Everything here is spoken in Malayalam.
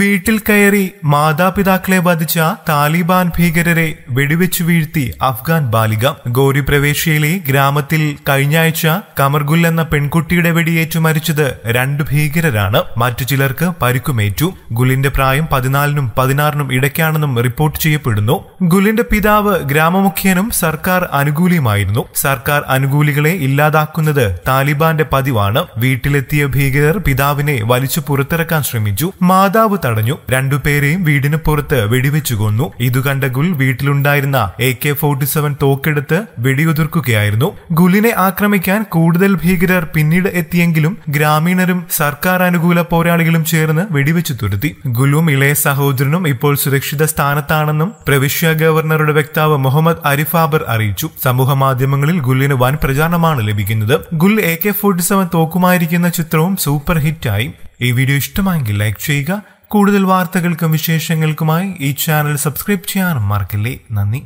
വീട്ടിൽ കയറി മാതാപിതാക്കളെ വധിച്ച താലിബാൻ ഭീകരരെ വെടിവെച്ചു വീഴ്ത്തി അഫ്ഗാൻ ബാലിക ഗോരി പ്രവേശ്യയിലെ ഗ്രാമത്തിൽ കഴിഞ്ഞയാഴ്ച കമർഗുൽ എന്ന പെൺകുട്ടിയുടെ വെടിയേറ്റു മരിച്ചത് രണ്ട് ഭീകരരാണ് മറ്റു ചിലർക്ക് പരിക്കുമേറ്റു ഗുലിന്റെ പ്രായം പതിനാലിനും പതിനാറിനും ഇടയ്ക്കാണെന്നും റിപ്പോർട്ട് ചെയ്യപ്പെടുന്നു ഗുലിന്റെ പിതാവ് ഗ്രാമമുഖ്യനും സർക്കാർ അനുകൂലിയുമായിരുന്നു സർക്കാർ അനുകൂലികളെ ഇല്ലാതാക്കുന്നത് താലിബാന്റെ പതിവാണ് വീട്ടിലെത്തിയ ഭീകരർ പിതാവിനെ വലിച്ചു പുറത്തിറക്കാൻ ശ്രമിച്ചു മാതാവ് തടഞ്ഞു രണ്ടുപേരെയും വീടിന് പുറത്ത് വെടിവെച്ചു കൊന്നു ഇതു കണ്ട ഗുൽ വീട്ടിലുണ്ടായിരുന്ന എ കെ ഫോർട്ടി സെവൻ തോക്കെടുത്ത് വെടിയുതിർക്കുകയായിരുന്നു ഗുലിനെ ആക്രമിക്കാൻ കൂടുതൽ ഭീകരർ പിന്നീട് എത്തിയെങ്കിലും ഗ്രാമീണരും സർക്കാർ അനുകൂല പോരാളികളും ചേർന്ന് വെടിവെച്ചു തുരുത്തി ഗുലും ഇളയ സഹോദരനും ഇപ്പോൾ സുരക്ഷിത സ്ഥാനത്താണെന്നും പ്രവിശ്യ ഗവർണറുടെ വക്താവ് മുഹമ്മദ് അരിഫാബർ അറിയിച്ചു സമൂഹ മാധ്യമങ്ങളിൽ ഗുലിന് വൻ പ്രചാരണമാണ് ലഭിക്കുന്നത് Gul A K forty seven തോക്കുമായിരിക്കുന്ന ചിത്രവും സൂപ്പർ ഹിറ്റായി ഈ വീഡിയോ ഇഷ്ടമായെങ്കിൽ ലൈക്ക് ചെയ്യുക കൂടുതൽ വാർത്തകൾക്കും വിശേഷങ്ങൾക്കുമായി ഈ ചാനൽ സബ്സ്ക്രൈബ് ചെയ്യാനും മറക്കില്ലേ നന്ദി